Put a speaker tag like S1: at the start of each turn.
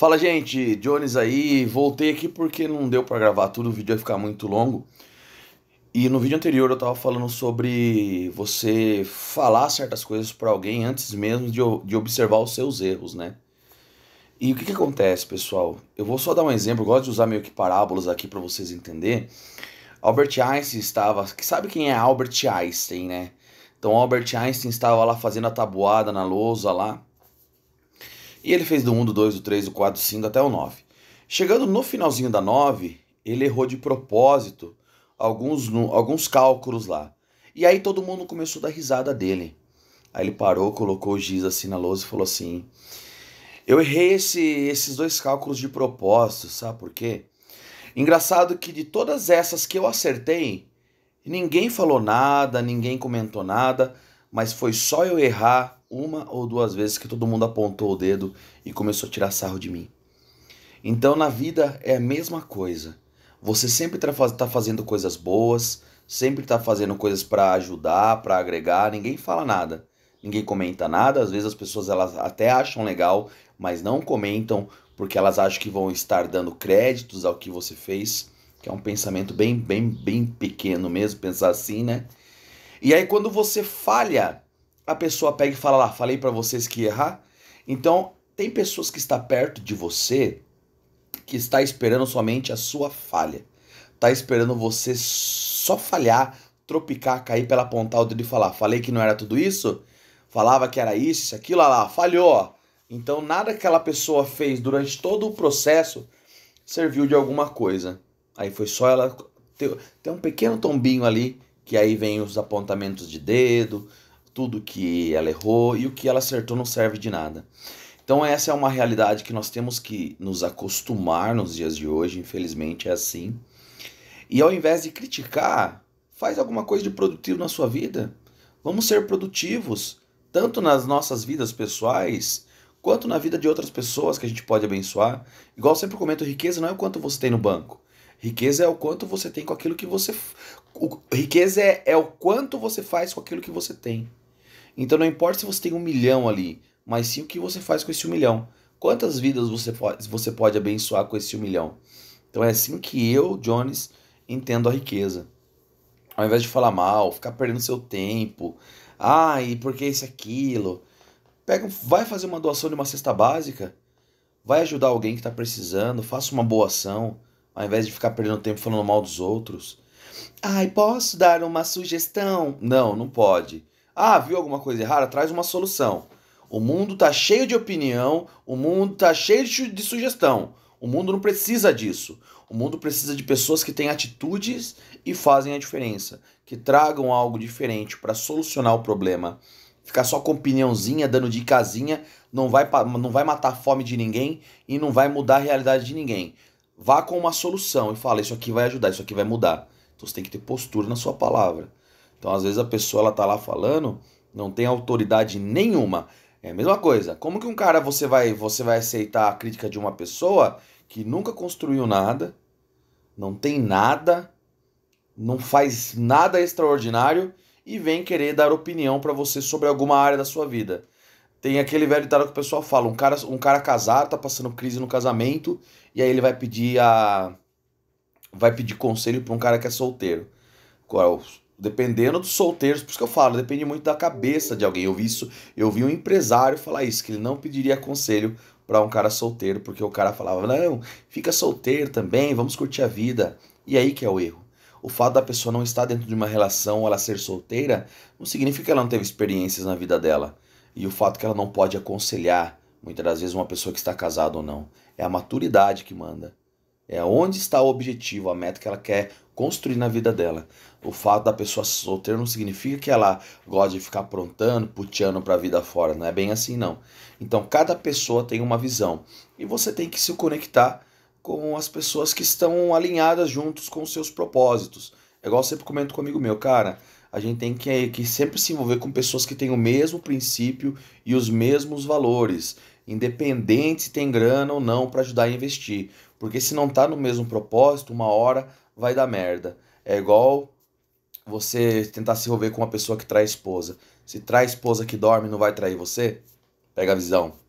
S1: Fala gente, Jones aí, voltei aqui porque não deu para gravar tudo, o vídeo ia ficar muito longo. E no vídeo anterior eu tava falando sobre você falar certas coisas para alguém antes mesmo de, de observar os seus erros, né? E o que, que acontece, pessoal? Eu vou só dar um exemplo, gosto de usar meio que parábolas aqui para vocês entenderem. Albert Einstein estava, sabe quem é Albert Einstein, né? Então Albert Einstein estava lá fazendo a tabuada na lousa lá e ele fez do 1, do 2, do 3, do 4, do 5 até o 9. Chegando no finalzinho da 9, ele errou de propósito alguns, alguns cálculos lá. E aí todo mundo começou a dar risada dele. Aí ele parou, colocou o giz assim na lousa e falou assim: Eu errei esse, esses dois cálculos de propósito, sabe por quê? Engraçado que de todas essas que eu acertei, ninguém falou nada, ninguém comentou nada mas foi só eu errar uma ou duas vezes que todo mundo apontou o dedo e começou a tirar sarro de mim. Então na vida é a mesma coisa. Você sempre está fazendo coisas boas, sempre está fazendo coisas para ajudar, para agregar, ninguém fala nada, ninguém comenta nada. Às vezes as pessoas elas até acham legal, mas não comentam porque elas acham que vão estar dando créditos ao que você fez, que é um pensamento bem, bem, bem pequeno mesmo, pensar assim, né? E aí quando você falha, a pessoa pega e fala lá, ah, falei para vocês que ia errar. Então, tem pessoas que está perto de você que está esperando somente a sua falha. Está esperando você só falhar, tropicar, cair pela ponta do dedo e falar, falei que não era tudo isso? Falava que era isso, isso, aquilo, lá, lá, falhou. Então, nada que aquela pessoa fez durante todo o processo serviu de alguma coisa. Aí foi só ela ter, ter um pequeno tombinho ali que aí vem os apontamentos de dedo, tudo que ela errou e o que ela acertou não serve de nada. Então essa é uma realidade que nós temos que nos acostumar nos dias de hoje, infelizmente é assim. E ao invés de criticar, faz alguma coisa de produtivo na sua vida. Vamos ser produtivos, tanto nas nossas vidas pessoais, quanto na vida de outras pessoas que a gente pode abençoar. Igual sempre comento, riqueza não é o quanto você tem no banco, Riqueza é o quanto você tem com aquilo que você. O... Riqueza é, é o quanto você faz com aquilo que você tem. Então não importa se você tem um milhão ali, mas sim o que você faz com esse um milhão. Quantas vidas você pode, você pode abençoar com esse um milhão? Então é assim que eu, Jones, entendo a riqueza. Ao invés de falar mal, ficar perdendo seu tempo, ah, e por que isso aquilo? Pega, vai fazer uma doação de uma cesta básica, vai ajudar alguém que está precisando, faça uma boa ação ao invés de ficar perdendo tempo falando mal dos outros. Ai, posso dar uma sugestão? Não, não pode. Ah, viu alguma coisa errada? Traz uma solução. O mundo tá cheio de opinião, o mundo tá cheio de sugestão. O mundo não precisa disso. O mundo precisa de pessoas que têm atitudes e fazem a diferença, que tragam algo diferente para solucionar o problema. Ficar só com opiniãozinha, dando dicasinha, não vai, não vai matar a fome de ninguém e não vai mudar a realidade de ninguém. Vá com uma solução e fala: Isso aqui vai ajudar, isso aqui vai mudar. Então você tem que ter postura na sua palavra. Então, às vezes, a pessoa ela tá lá falando, não tem autoridade nenhuma. É a mesma coisa. Como que um cara você vai você vai aceitar a crítica de uma pessoa que nunca construiu nada, não tem nada, não faz nada extraordinário e vem querer dar opinião para você sobre alguma área da sua vida? Tem aquele velho ditado que o pessoal fala: um cara, um cara casado tá passando crise no casamento, e aí ele vai pedir a. Vai pedir conselho pra um cara que é solteiro. É dependendo dos solteiros, por isso que eu falo, depende muito da cabeça de alguém. Eu vi isso, eu vi um empresário falar isso, que ele não pediria conselho para um cara solteiro, porque o cara falava: não, fica solteiro também, vamos curtir a vida. E aí que é o erro. O fato da pessoa não estar dentro de uma relação, ela ser solteira, não significa que ela não teve experiências na vida dela e o fato que ela não pode aconselhar muitas das vezes uma pessoa que está casada ou não. É a maturidade que manda. É onde está o objetivo, a meta que ela quer construir na vida dela. O fato da pessoa solteira não significa que ela gosta de ficar aprontando, puteando para a vida fora. Não é bem assim, não. Então, cada pessoa tem uma visão. E você tem que se conectar com as pessoas que estão alinhadas juntos com os seus propósitos. É igual eu sempre comento comigo meu, cara a gente tem que, que sempre se envolver com pessoas que têm o mesmo princípio e os mesmos valores, independente se tem grana ou não para ajudar a investir. Porque se não tá no mesmo propósito, uma hora vai dar merda. É igual você tentar se envolver com uma pessoa que trai esposa. Se trai esposa que dorme, não vai trair você? Pega a visão.